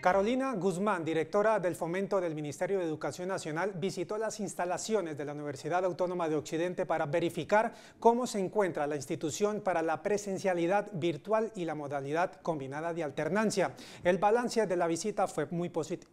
Carolina Guzmán, directora del Fomento del Ministerio de Educación Nacional, visitó las instalaciones de la Universidad Autónoma de Occidente para verificar cómo se encuentra la institución para la presencialidad virtual y la modalidad combinada de alternancia. El balance de la visita fue muy positivo.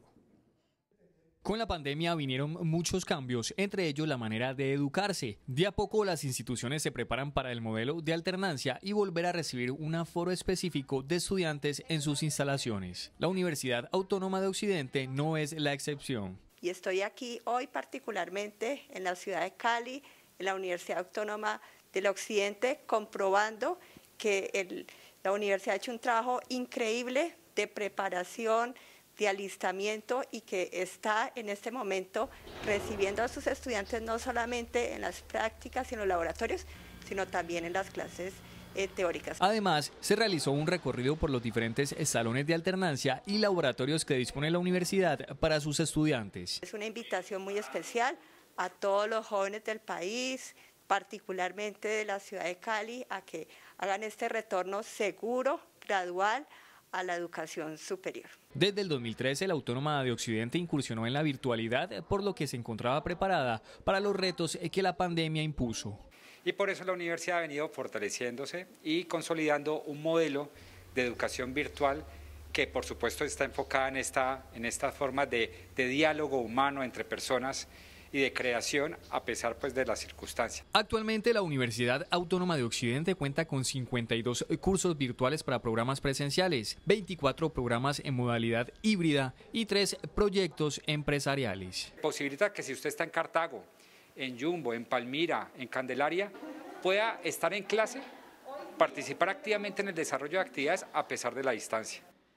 Con la pandemia vinieron muchos cambios, entre ellos la manera de educarse. De a poco las instituciones se preparan para el modelo de alternancia y volver a recibir un aforo específico de estudiantes en sus instalaciones. La Universidad Autónoma de Occidente no es la excepción. Y estoy aquí hoy particularmente en la ciudad de Cali, en la Universidad Autónoma del Occidente, comprobando que la universidad ha hecho un trabajo increíble de preparación, de alistamiento y que está en este momento recibiendo a sus estudiantes no solamente en las prácticas y en los laboratorios, sino también en las clases eh, teóricas. Además, se realizó un recorrido por los diferentes salones de alternancia y laboratorios que dispone la universidad para sus estudiantes. Es una invitación muy especial a todos los jóvenes del país, particularmente de la ciudad de Cali, a que hagan este retorno seguro, gradual, a la educación superior. Desde el 2013, la Autónoma de Occidente incursionó en la virtualidad, por lo que se encontraba preparada para los retos que la pandemia impuso. Y por eso la universidad ha venido fortaleciéndose y consolidando un modelo de educación virtual que por supuesto está enfocada en esta, en esta forma de diálogo humano entre personas y de creación a pesar pues, de las circunstancias. Actualmente la Universidad Autónoma de Occidente cuenta con 52 cursos virtuales para programas presenciales, 24 programas en modalidad híbrida y tres proyectos empresariales. Posibilita que si usted está en Cartago, en Jumbo, en Palmira, en Candelaria, pueda estar en clase participar activamente en el desarrollo de actividades a pesar de la distancia.